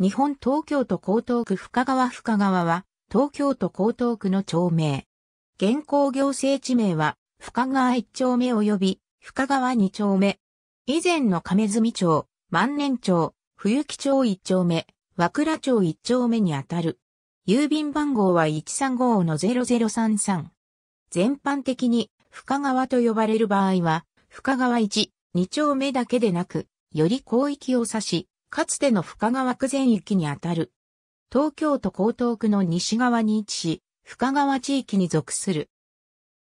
日本東京都江東区深川深川は、東京都江東区の町名。現行行政地名は、深川一丁目及び、深川二丁目。以前の亀住町、万年町、冬木町一丁目、和倉町一丁目にあたる。郵便番号は135の0033。全般的に、深川と呼ばれる場合は、深川1、2丁目だけでなく、より広域を指し、かつての深川区全域にあたる。東京都江東区の西側に位置し、深川地域に属する。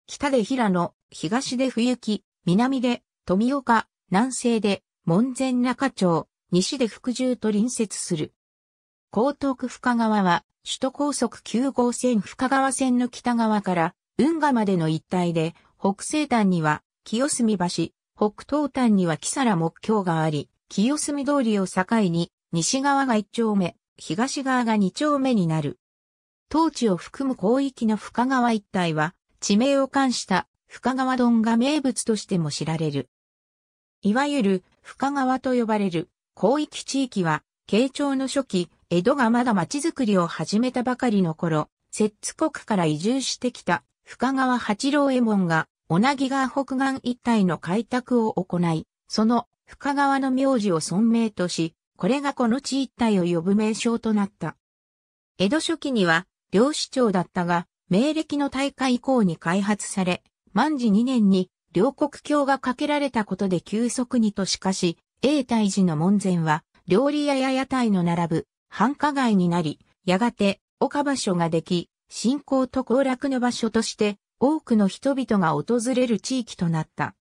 北で平野、東で冬木、南で富岡、南西で門前中町、西で福住と隣接する。江東区深川は、首都高速9号線深川線の北側から、運河までの一帯で、北西端には清澄橋、北東端には木更木橋があり、清澄通りを境に、西側が1丁目、東側が2丁目になる。当地を含む広域の深川一帯は、地名を冠した深川丼が名物としても知られる。いわゆる深川と呼ばれる広域地域は、慶長の初期、江戸がまだ町づくりを始めたばかりの頃、摂津国から移住してきた深川八郎右衛門が、小名川北岸一帯の開拓を行い、その深川の名字を尊名とし、これがこの地一帯を呼ぶ名称となった。江戸初期には、漁市長だったが、明暦の大会以降に開発され、万治2年に両国橋が架けられたことで急速に都市化し、永泰寺の門前は、料理屋や屋台の並ぶ繁華街になり、やがて岡場所ができ、信仰と交楽の場所として多くの人々が訪れる地域となった。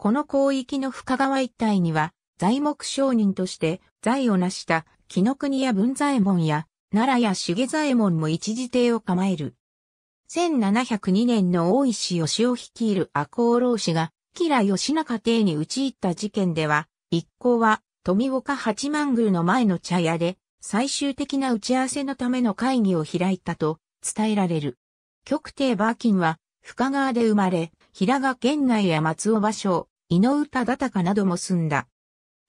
この広域の深川一帯には、材木商人として財を成した木の国や文左衛門や奈良や重左衛門も一時邸を構える。1702年の大石義を率いる赤穂浪士が、吉良義仲邸に入った事件では、一行は富岡八幡宮の前の茶屋で、最終的な打ち合わせのための会議を開いたと伝えられる。極帝馬琴は深川で生まれ、平賀県内や松尾芭蕉、井上忠敬なども住んだ。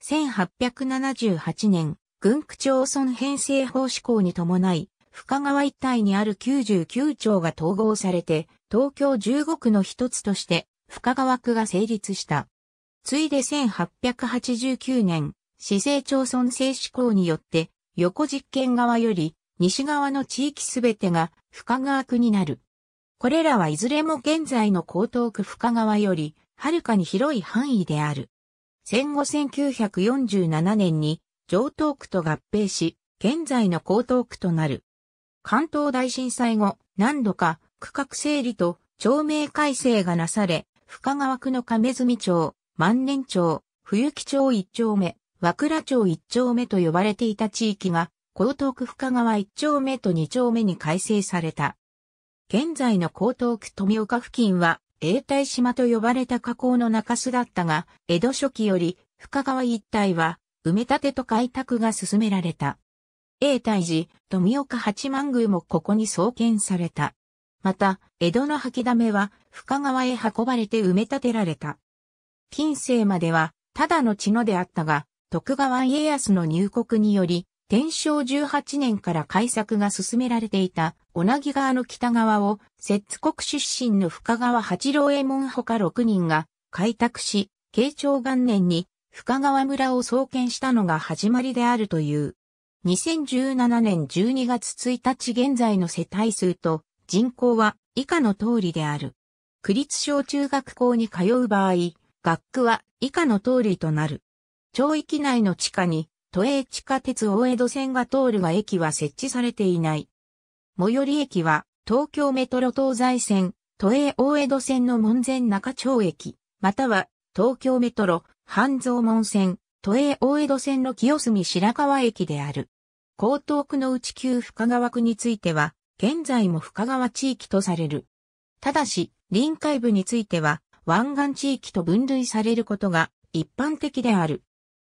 1878年、軍区町村編成法施行に伴い、深川一帯にある99町が統合されて、東京15区の一つとして、深川区が成立した。ついで1889年、市政町村制施行によって、横実験側より西側の地域すべてが深川区になる。これらはいずれも現在の江東区深川よりはるかに広い範囲である。戦後1947年に上東区と合併し、現在の江東区となる。関東大震災後、何度か区画整理と町名改正がなされ、深川区の亀住町、万年町、冬木町一丁目、和倉町一丁目と呼ばれていた地域が、江東区深川一丁目と二丁目に改正された。現在の江東区富岡付近は、永代島と呼ばれた河口の中州だったが、江戸初期より深川一帯は埋め立てと開拓が進められた。永代寺、富岡八幡宮もここに創建された。また、江戸の吐き溜めは深川へ運ばれて埋め立てられた。近世までは、ただの地のであったが、徳川家康の入国により、天正18年から開拓が進められていた小名木川の北側を、摂津国出身の深川八郎右衛門ほか6人が開拓し、慶長元年に深川村を創建したのが始まりであるという。2017年12月1日現在の世帯数と人口は以下の通りである。区立小中学校に通う場合、学区は以下の通りとなる。町域内の地下に、都営地下鉄大江戸線が通るが駅は設置されていない。最寄り駅は、東京メトロ東西線、都営大江戸線の門前中町駅、または、東京メトロ、半蔵門線、都営大江戸線の清澄白河駅である。江東区の内旧深川区については、現在も深川地域とされる。ただし、臨海部については、湾岸地域と分類されることが一般的である。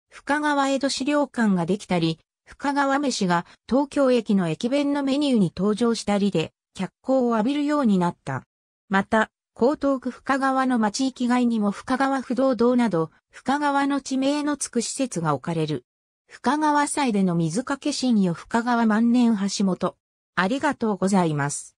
深川江戸資料館ができたり、深川飯が東京駅の駅弁のメニューに登場したりで、脚光を浴びるようになった。また、江東区深川の町域外にも深川不動堂など、深川の地名のつく施設が置かれる。深川祭での水かけ神よ深川万年橋本。ありがとうございます。